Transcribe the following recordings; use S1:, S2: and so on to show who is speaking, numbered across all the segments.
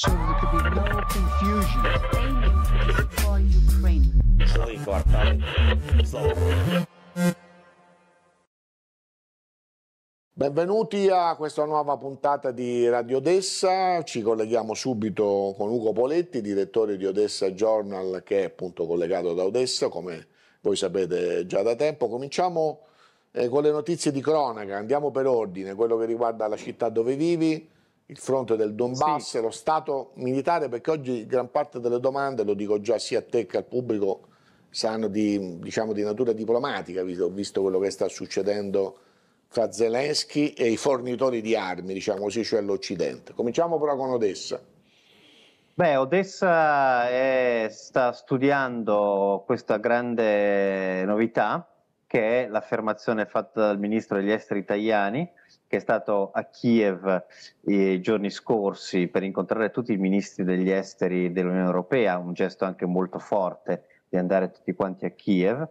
S1: so there could be no confusion. for Ukraine. Целый
S2: квартал. Benvenuti a questa nuova puntata di Radio Odessa, ci colleghiamo subito con Ugo Poletti, direttore di Odessa Journal che è appunto collegato da Odessa, come voi sapete già da tempo. Cominciamo eh, con le notizie di cronaca, andiamo per ordine, quello che riguarda la città dove vivi, il fronte del Donbass, sì. lo Stato militare, perché oggi gran parte delle domande, lo dico già sia a te che al pubblico, sanno di, diciamo, di natura diplomatica, visto, visto quello che sta succedendo fra Zelensky e i fornitori di armi, diciamo così, cioè l'Occidente. Cominciamo però con Odessa.
S1: Beh, Odessa è, eh, sta studiando questa grande novità che è l'affermazione fatta dal ministro degli esteri italiani che è stato a Kiev i giorni scorsi per incontrare tutti i ministri degli esteri dell'Unione Europea, un gesto anche molto forte di andare tutti quanti a Kiev,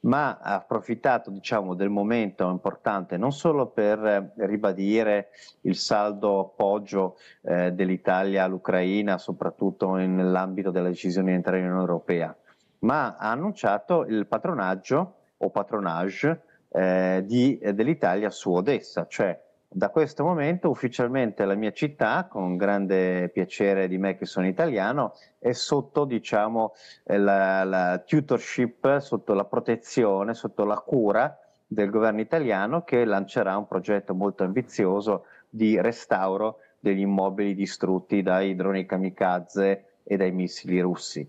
S1: ma ha approfittato diciamo, del momento importante non solo per eh, ribadire il saldo appoggio eh, dell'Italia all'Ucraina, soprattutto nell'ambito della decisione di entrare in Unione Europea, ma ha annunciato il patronaggio o patronage eh, di, eh, dell'Italia su Odessa, cioè da questo momento ufficialmente la mia città, con grande piacere di me che sono italiano, è sotto diciamo, eh, la, la tutorship, sotto la protezione, sotto la cura del governo italiano che lancerà un progetto molto ambizioso di restauro degli immobili distrutti dai droni kamikaze e dai missili russi.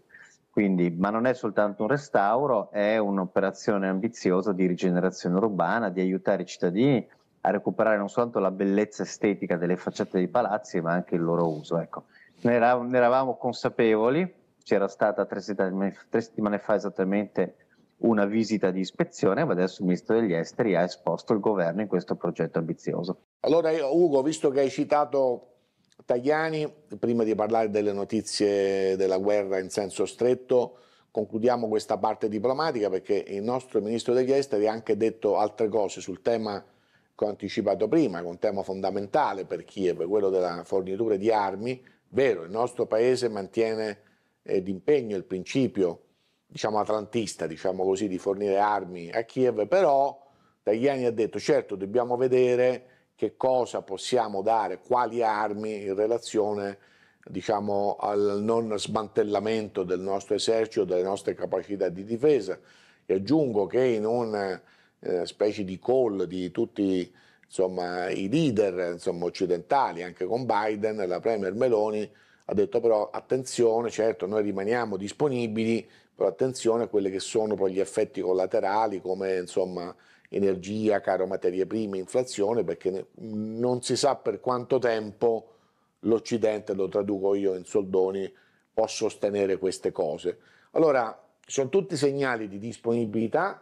S1: Quindi, ma non è soltanto un restauro, è un'operazione ambiziosa di rigenerazione urbana, di aiutare i cittadini a recuperare non soltanto la bellezza estetica delle facciate dei palazzi, ma anche il loro uso. Ecco. Ne, eravamo, ne eravamo consapevoli, c'era stata tre settimane, tre settimane fa esattamente una visita di ispezione, ma adesso il ministro degli esteri ha esposto il governo in questo progetto ambizioso.
S2: Allora, Ugo, visto che hai citato Tagliani, prima di parlare delle notizie della guerra in senso stretto, concludiamo questa parte diplomatica perché il nostro ministro degli esteri ha anche detto altre cose sul tema che ho anticipato prima, che è un tema fondamentale per Kiev, quello della fornitura di armi. Vero, il nostro paese mantiene eh, d'impegno il principio, diciamo atlantista, diciamo così, di fornire armi a Kiev, però Tagliani ha detto certo dobbiamo vedere che cosa possiamo dare, quali armi in relazione diciamo, al non smantellamento del nostro esercito, delle nostre capacità di difesa. E aggiungo che in una eh, specie di call di tutti insomma, i leader insomma, occidentali, anche con Biden, la Premier Meloni ha detto però attenzione, certo noi rimaniamo disponibili, però attenzione a quelli che sono poi gli effetti collaterali come insomma, energia, caro materie prime, inflazione, perché non si sa per quanto tempo l'Occidente, lo traduco io in soldoni, può sostenere queste cose. Allora, sono tutti segnali di disponibilità,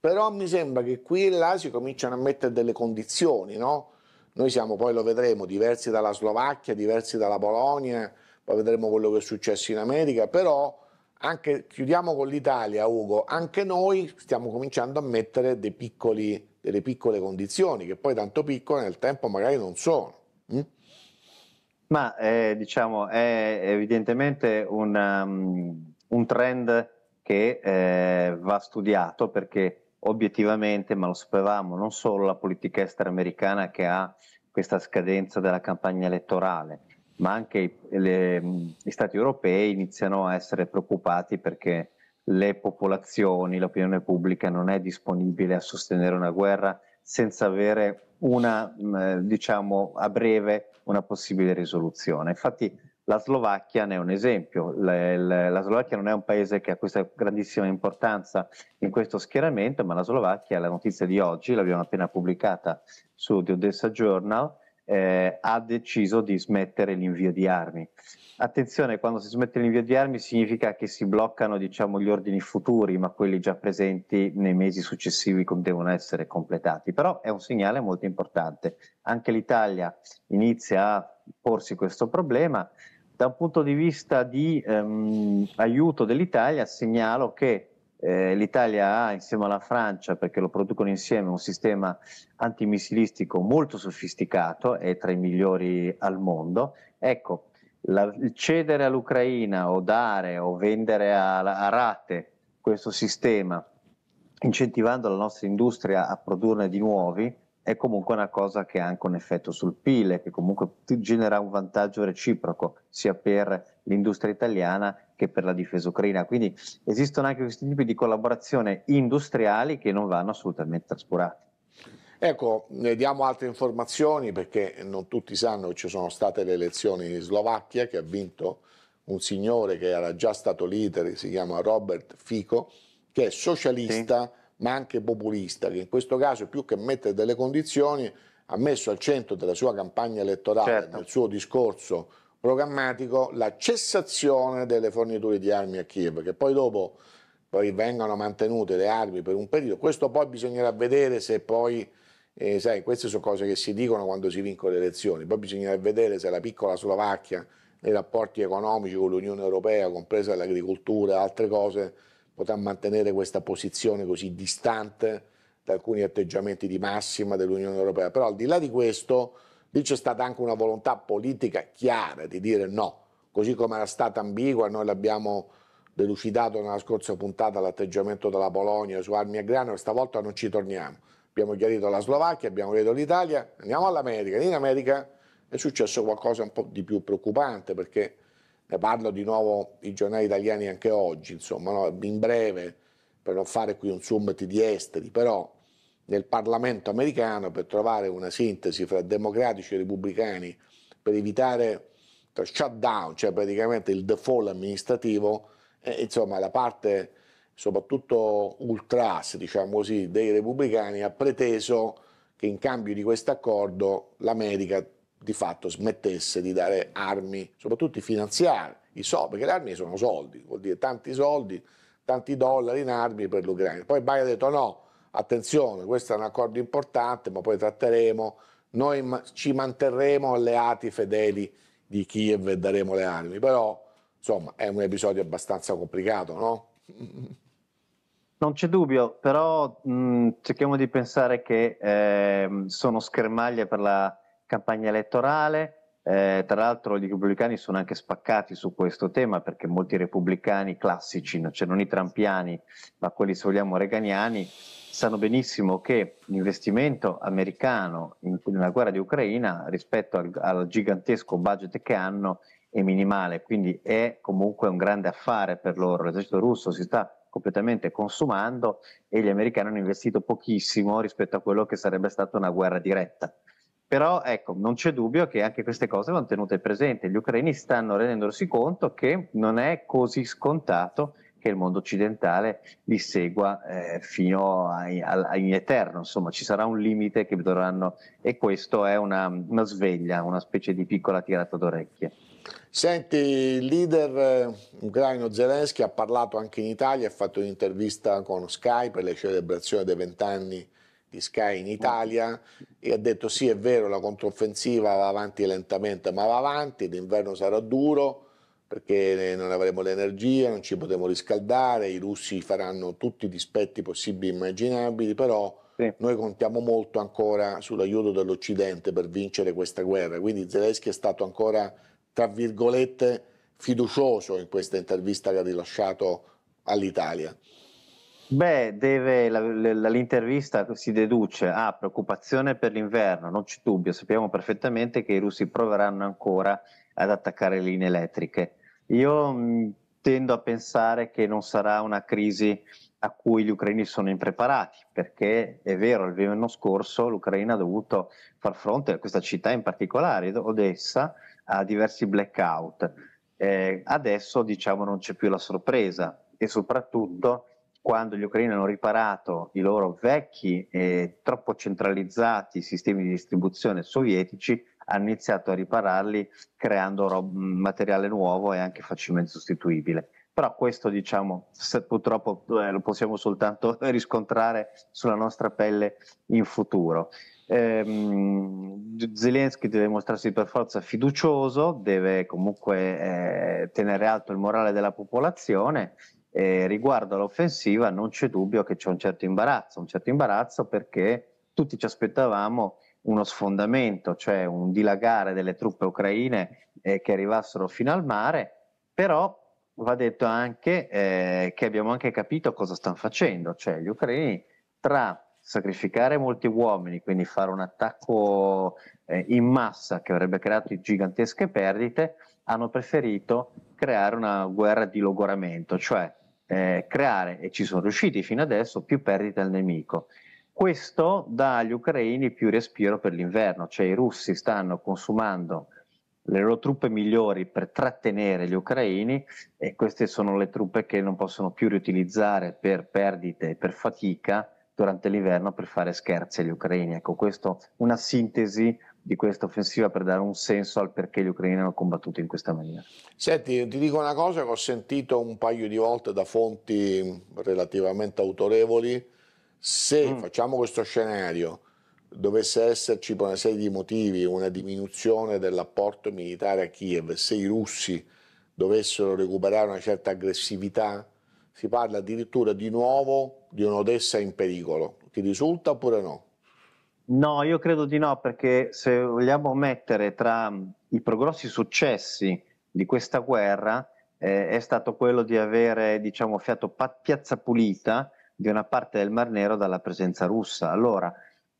S2: però mi sembra che qui e là si cominciano a mettere delle condizioni, no? Noi siamo, poi lo vedremo, diversi dalla Slovacchia, diversi dalla Polonia, poi vedremo quello che è successo in America, però anche, chiudiamo con l'Italia, Ugo, anche noi stiamo cominciando a mettere piccoli, delle piccole condizioni, che poi tanto piccole nel tempo magari non sono. Mm? Ma eh, diciamo,
S1: è evidentemente un, um, un trend che eh, va studiato perché obiettivamente, ma lo sapevamo, non solo la politica estera americana che ha questa scadenza della campagna elettorale, ma anche le, gli stati europei iniziano a essere preoccupati perché le popolazioni, l'opinione pubblica non è disponibile a sostenere una guerra senza avere una, mm, diciamo, a breve una possibile risoluzione. Infatti la Slovacchia ne è un esempio, la, la, la Slovacchia non è un paese che ha questa grandissima importanza in questo schieramento, ma la Slovacchia, la notizia di oggi, l'abbiamo appena pubblicata su The Odessa Journal, eh, ha deciso di smettere l'invio di armi. Attenzione, quando si smette l'invio di armi significa che si bloccano diciamo, gli ordini futuri, ma quelli già presenti nei mesi successivi devono essere completati. Però è un segnale molto importante. Anche l'Italia inizia a porsi questo problema. Da un punto di vista di ehm, aiuto dell'Italia segnalo che eh, L'Italia ha insieme alla Francia, perché lo producono insieme, un sistema antimissilistico molto sofisticato, è tra i migliori al mondo. Ecco, la, cedere all'Ucraina o dare o vendere a, a rate questo sistema, incentivando la nostra industria a produrne di nuovi, è comunque una cosa che ha anche un effetto sul PIL, che comunque genera un vantaggio reciproco sia per l'industria italiana che per la difesa ucraina. Quindi esistono anche questi tipi di collaborazione industriali che non vanno assolutamente trascurati.
S2: Ecco, ne diamo altre informazioni perché non tutti sanno che ci sono state le elezioni in Slovacchia che ha vinto un signore che era già stato leader, si chiama Robert Fico, che è socialista sì. ma anche populista, che in questo caso più che mettere delle condizioni ha messo al centro della sua campagna elettorale, certo. nel suo discorso programmatico la cessazione delle forniture di armi a Kiev, che poi dopo poi vengano mantenute le armi per un periodo. Questo poi bisognerà vedere se poi, eh, sai, queste sono cose che si dicono quando si vincono le elezioni, poi bisognerà vedere se la piccola Slovacchia nei rapporti economici con l'Unione Europea, compresa l'agricoltura e altre cose, potrà mantenere questa posizione così distante da alcuni atteggiamenti di massima dell'Unione Europea. Però al di là di questo Lì c'è stata anche una volontà politica chiara di dire no, così come era stata ambigua, noi l'abbiamo delucidato nella scorsa puntata l'atteggiamento della Polonia su armi e grano, stavolta non ci torniamo. Abbiamo chiarito la Slovacchia, abbiamo chiarito l'Italia, andiamo all'America. In America è successo qualcosa un po' di più preoccupante perché ne parlo di nuovo i giornali italiani anche oggi, insomma, no? in breve, per non fare qui un summit di esteri, però nel Parlamento americano per trovare una sintesi fra democratici e repubblicani per evitare lo shutdown, cioè praticamente il default amministrativo, e, insomma la parte soprattutto ultras, diciamo così, dei repubblicani ha preteso che in cambio di questo accordo l'America di fatto smettesse di dare armi, soprattutto finanziarie, i soldi, perché le armi sono soldi, vuol dire tanti soldi, tanti dollari in armi per l'Ucraina. Poi Biden ha detto no, attenzione, questo è un accordo importante, ma poi tratteremo, noi ci manterremo alleati fedeli di Kiev e daremo le armi, però insomma è un episodio abbastanza complicato, no?
S1: Non c'è dubbio, però mh, mm, cerchiamo di pensare che eh, sono schermaglie per la campagna elettorale, eh, tra l'altro i repubblicani sono anche spaccati su questo tema perché molti repubblicani classici, cioè non i trampiani, ma quelli se vogliamo reganiani, sanno benissimo che l'investimento americano in, nella guerra di Ucraina rispetto al, al gigantesco budget che hanno è minimale, quindi è comunque un grande affare per loro. L'esercito russo si sta completamente consumando e gli americani hanno investito pochissimo rispetto a quello che sarebbe stata una guerra diretta. Però ecco, non c'è dubbio che anche queste cose vanno tenute presenti. Gli ucraini stanno rendendosi conto che non è così scontato che il mondo occidentale li segua eh, fino in eterno, insomma ci sarà un limite che dovranno e questo è una, una sveglia, una specie di piccola tirata d'orecchie.
S2: Senti, il leader eh, ucraino Zelensky ha parlato anche in Italia, ha fatto un'intervista con Sky per le celebrazioni dei vent'anni di Sky in Italia e ha detto sì è vero la controffensiva va avanti lentamente ma va avanti, l'inverno sarà duro, perché non avremo l'energia, non ci potremo riscaldare, i russi faranno tutti i dispetti possibili e immaginabili, però sì. noi contiamo molto ancora sull'aiuto dell'Occidente per vincere questa guerra, quindi Zelensky è stato ancora, tra virgolette, fiducioso in questa intervista che ha rilasciato all'Italia.
S1: Beh, deve, la, la, l'intervista si deduce, a ah, preoccupazione per l'inverno, non c'è dubbio, sappiamo perfettamente che i russi proveranno ancora ad attaccare le linee elettriche. Io tendo a pensare che non sarà una crisi a cui gli ucraini sono impreparati, perché è vero, l'anno scorso l'Ucraina ha dovuto far fronte a questa città in particolare, Odessa, a diversi blackout. Eh, adesso diciamo non c'è più la sorpresa e soprattutto quando gli ucraini hanno riparato i loro vecchi e troppo centralizzati sistemi di distribuzione sovietici, hanno iniziato a ripararli creando rob- materiale nuovo e anche facilmente sostituibile. Però questo, diciamo, purtroppo eh, lo possiamo soltanto riscontrare sulla nostra pelle in futuro. Eh, Zelensky deve mostrarsi per forza fiducioso, deve comunque eh, tenere alto il morale della popolazione. Eh, riguardo all'offensiva non c'è dubbio che c'è un certo imbarazzo, un certo imbarazzo perché tutti ci aspettavamo uno sfondamento, cioè un dilagare delle truppe ucraine eh, che arrivassero fino al mare, però va detto anche eh, che abbiamo anche capito cosa stanno facendo, cioè gli ucraini tra sacrificare molti uomini, quindi fare un attacco eh, in massa che avrebbe creato gigantesche perdite, hanno preferito creare una guerra di logoramento, cioè eh, creare, e ci sono riusciti fino adesso, più perdite al nemico. Questo dà agli ucraini più respiro per l'inverno, cioè i russi stanno consumando le loro truppe migliori per trattenere gli ucraini e queste sono le truppe che non possono più riutilizzare per perdite e per fatica durante l'inverno per fare scherzi agli ucraini. Ecco, questa è una sintesi di questa offensiva per dare un senso al perché gli ucraini hanno combattuto in questa maniera.
S2: Senti, ti dico una cosa che ho sentito un paio di volte da fonti relativamente autorevoli se mm. facciamo questo scenario, dovesse esserci per una serie di motivi una diminuzione dell'apporto militare a Kiev, se i russi dovessero recuperare una certa aggressività, si parla addirittura di nuovo di un'Odessa in pericolo. Ti risulta oppure no?
S1: No, io credo di no, perché se vogliamo mettere tra mm, i più grossi successi di questa guerra eh, è stato quello di avere diciamo, fiato piazza pulita di una parte del Mar Nero dalla presenza russa. Allora,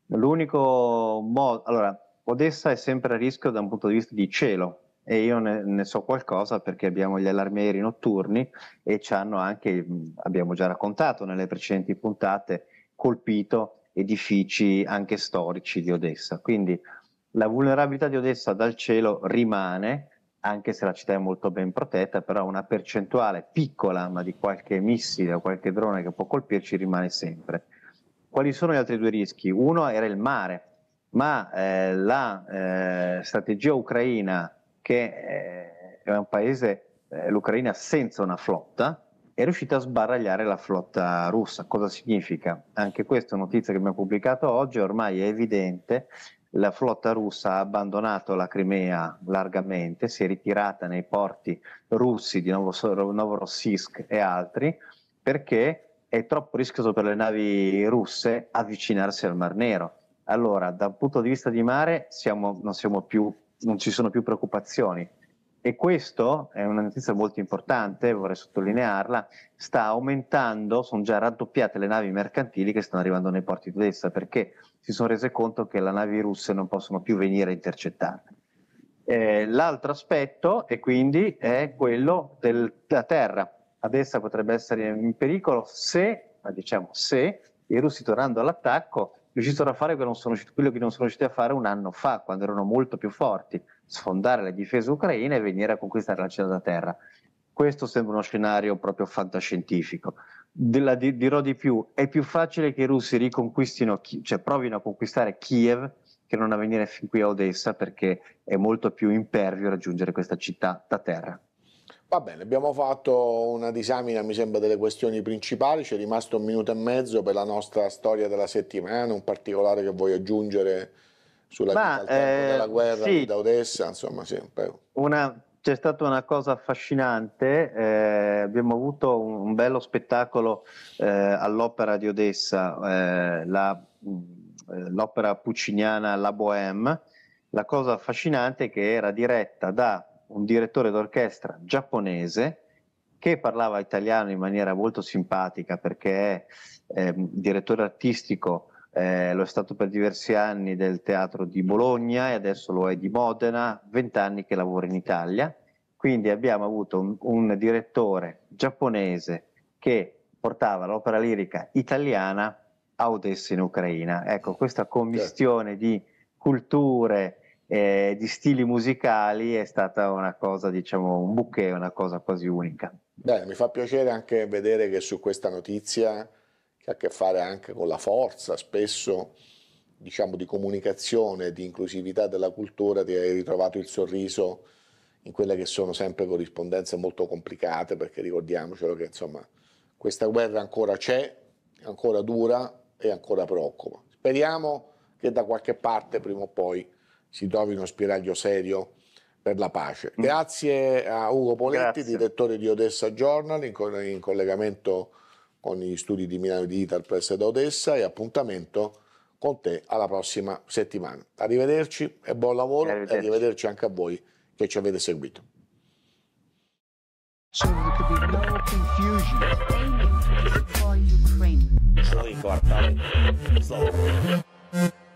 S1: l'unico modo... Allora, Odessa è sempre a rischio da un punto di vista di cielo e io ne, ne so qualcosa perché abbiamo gli allarmieri notturni e ci hanno anche, abbiamo già raccontato nelle precedenti puntate, colpito edifici anche storici di Odessa. Quindi la vulnerabilità di Odessa dal cielo rimane, anche se la città è molto ben protetta, però una percentuale piccola, ma di qualche missile o qualche drone che può colpirci rimane sempre. Quali sono gli altri due rischi? Uno era il mare, ma eh, la eh, strategia ucraina, che eh, è un paese, eh, l'Ucraina senza una flotta, è riuscita a sbaragliare la flotta russa. Cosa significa? Anche questa notizia che abbiamo pubblicato oggi, ormai è evidente la flotta russa ha abbandonato la Crimea largamente, si è ritirata nei porti russi di Novorossiysk e altri, perché è troppo rischioso per le navi russe avvicinarsi al Mar Nero. Allora, dal punto di vista di mare siamo, non, siamo più, non ci sono più preoccupazioni, e questo è una notizia molto importante, vorrei sottolinearla, sta aumentando, sono già raddoppiate le navi mercantili che stanno arrivando nei porti di Odessa perché si sono rese conto che le navi russe non possono più venire a intercettarle. Eh, l'altro aspetto e quindi è quello della terra. Adesso potrebbe essere in pericolo se, ma diciamo se, i russi tornando all'attacco riuscissero a fare quello che non sono riusciti a fare un anno fa, quando erano molto più forti sfondare le difese ucraine e venire a conquistare la città da terra. Questo sembra uno scenario proprio fantascientifico. Della, di, dirò di più, è più facile che i russi riconquistino, cioè provino a conquistare Kiev che non a venire fin qui a Odessa perché è molto più impervio raggiungere questa città da terra.
S2: Va bene, abbiamo fatto una disamina, mi sembra, delle questioni principali, ci è rimasto un minuto e mezzo per la nostra storia della settimana, un particolare che vuoi aggiungere? sulla Ma, vita eh, della guerra sì. da Odessa, insomma, sì,
S1: una, c'è stata una cosa affascinante, eh, abbiamo avuto un, un bello spettacolo eh, all'opera di Odessa, eh, la, eh, l'opera pucciniana La Bohème. La cosa affascinante è che era diretta da un direttore d'orchestra giapponese che parlava italiano in maniera molto simpatica perché è ehm, direttore artistico eh, lo è stato per diversi anni del teatro di Bologna e adesso lo è di Modena, 20 anni che lavora in Italia. Quindi abbiamo avuto un, un direttore giapponese che portava l'opera lirica italiana a Odessa in Ucraina. Ecco, questa commistione di culture, eh, di stili musicali è stata una cosa, diciamo, un bouquet, una cosa quasi unica.
S2: Beh, mi fa piacere anche vedere che su questa notizia che ha a che fare anche con la forza, spesso diciamo, di comunicazione, di inclusività della cultura, di aver ritrovato il sorriso in quelle che sono sempre corrispondenze molto complicate, perché ricordiamocelo che insomma, questa guerra ancora c'è, ancora dura e ancora preoccupa. Speriamo che da qualche parte prima o poi si trovi uno spiraglio serio per la pace. Mm. Grazie a Ugo Poletti, Grazie. direttore di Odessa Journal, in, co in collegamento con gli studi di Milano di Ital presso da Odessa e appuntamento con te alla prossima settimana. Arrivederci e buon lavoro arrivederci. e arrivederci anche a voi che ci avete seguito.
S1: So there could be no confusion.
S2: Ukraine.